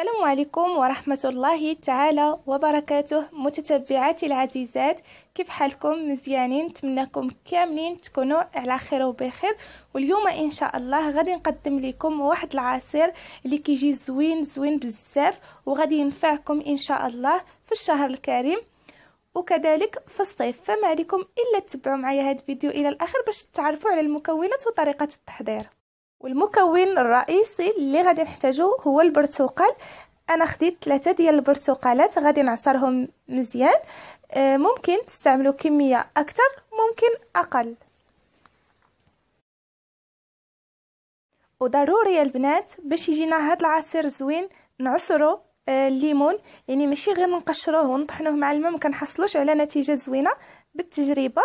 السلام عليكم ورحمة الله تعالى وبركاته متتبعاتي العزيزات كيف حالكم مزيانين نتمنىكم كاملين تكونوا على خير وبخير واليوم ان شاء الله غادي نقدم لكم واحد العصير اللي كيجي زوين زوين بزاف وغادي ينفعكم ان شاء الله في الشهر الكريم وكذلك في الصيف فما عليكم الا تتبعوا معايا هذا الفيديو الى الاخر باش تعرفوا على المكونات وطريقه التحضير والمكون الرئيسي اللي غادي نحتاجو هو البرتقال انا خديت ثلاثة ديال البرتقالات غادي نعصرهم مزيان آه، ممكن تستعملوا كميه اكتر ممكن اقل وضروري يا البنات باش يجينا هاد العصير زوين نعصرو آه، الليمون يعني ماشي غير نقشروه ونطحنوه مع الماء ما كنحصلوش على نتيجه زوينه بالتجربه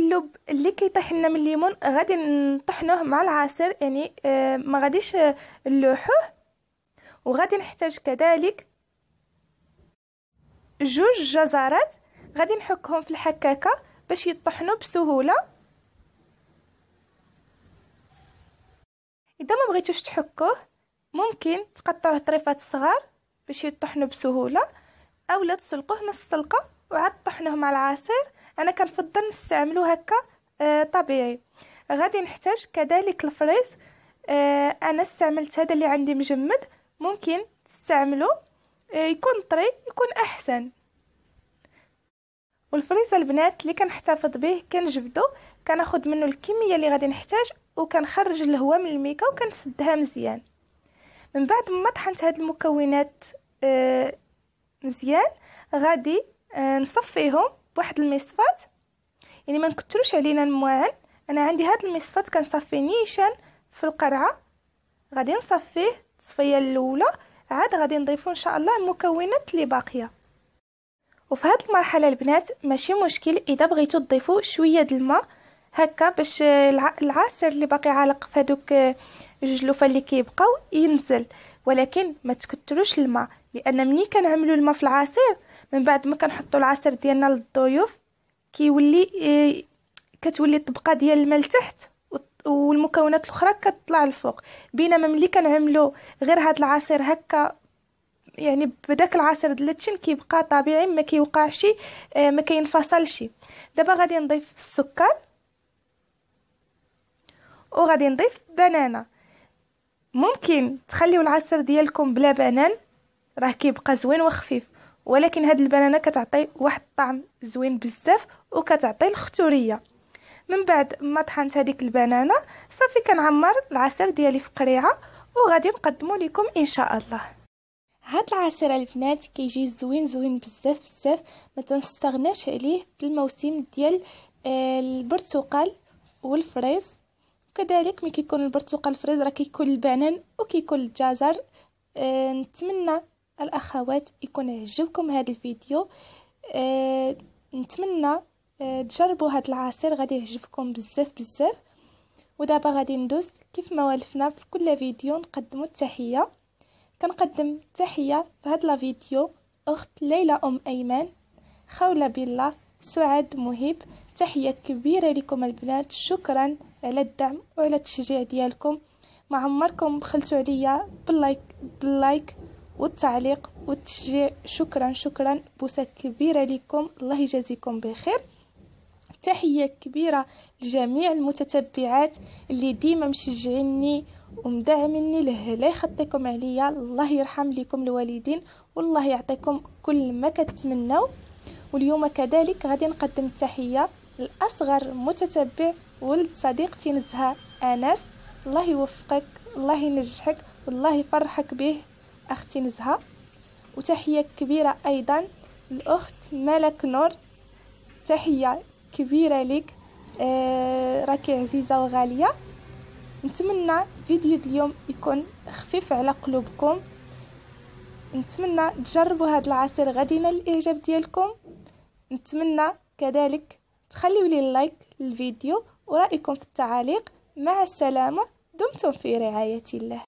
اللب اللي كيطحنا من الليمون غادي نطحنوه مع العصير يعني آه، ما غاديش آه، نلوحوه وغادي نحتاج كذلك جوج جزرات غادي نحكهم في الحكاكه باش يطحنوا بسهوله اذا ما بغيتوش تحكوه ممكن تقطعوه طريفات صغار باش يطحنوا بسهوله اولا تسلقوه نص سلقه وعاد طحنوه مع العصير انا كنفضل نستعملو هكا آه طبيعي غادي نحتاج كذلك الفريز آه انا استعملت هذا اللي عندي مجمد ممكن تستعملو آه يكون طري يكون احسن والفريز البنات اللي كنحتفظ به كنجبدو كناخد منه الكميه اللي غادي نحتاج وكنخرج الهواء من الميكا وكنسدها مزيان من بعد ما طحنت هاد المكونات آه مزيان غادي آه نصفيهم بواحد المصفات يعني ما نكتروش علينا المواعن انا عندي هاد المصفات كنصفي نيشان في القرعه غادي نصفيه التصفيه الاولى عاد غادي نضيفو ان شاء الله المكونات اللي باقيه وفي هاد المرحله البنات ماشي مشكل اذا بغيتو تضيفوا شويه د الماء هكا باش العصير اللي باقي عالق في هذوك الجلوفه آه، اللي كيبقاو ينزل ولكن ما تكتروش الماء لان ملي كنعملو الماء في العصير من بعد ما كنحطوا العصير ديالنا للضيوف كيولي آه، كتولي الطبقه ديال الماء لتحت والمكونات الاخرى كتطلع لفوق بينما ملي كنعملو غير هاد العصير هكا يعني بداك العصير دلتشن كيبقى طبيعي ما كيوقعش آه، ما كينفصلش دابا غادي نضيف السكر وغادي نضيف بنانه ممكن تخليو العصير ديالكم بلا بنان راه كيبقى زوين وخفيف ولكن هاد البنانه كتعطي واحد الطعم زوين بزاف وكتعطي الختوريه من بعد ما طحنت هذيك البنانه صافي كنعمر العصير ديالي في قريعه وغادي نقدمه لكم ان شاء الله هاد العصير البنات كيجي زوين زوين بزاف بزاف ما تنستغناش عليه في الموسم ديال آه، البرتقال والفريز وكذلك ملي كيكون البرتقال الفريز راه كيكون البنان وكيكون الجزر آه، نتمنى الاخوات يكون عجبكم هذا الفيديو أه نتمنى أه تجربوا هذا العصير غادي يعجبكم بزاف بزاف ودابا غادي ندوز كيف ما والفنا في كل فيديو نقدموا التحيه كنقدم التحيه في هذا لا فيديو اخت ليلى ام ايمن خوله بالله سعاد مهيب تحيه كبيره لكم البنات شكرا على الدعم وعلى التشجيع ديالكم ما عمركم خلتوا عليا باللايك باللايك والتعليق والتشجيع شكرا شكرا بوسة كبيرة لكم الله يجازيكم بخير تحية كبيرة لجميع المتتبعات اللي ديما مشجعيني ومدعمني له لا يخطيكم عليا الله يرحم لكم الوالدين والله يعطيكم كل ما كتمنوا واليوم كذلك غادي نقدم التحية لأصغر متتبع ولد صديقتي نزهة أنس الله يوفقك الله ينجحك والله يفرحك به أختي نزهة وتحية كبيرة أيضا الأخت ملك نور تحية كبيرة لك آه راكي عزيزة وغالية نتمنى فيديو اليوم يكون خفيف على قلوبكم نتمنى تجربوا هذا العصير غادي ينال الاعجاب ديالكم نتمنى كذلك تخليوا لي لايك للفيديو ورايكم في التعاليق مع السلامه دمتم في رعايه الله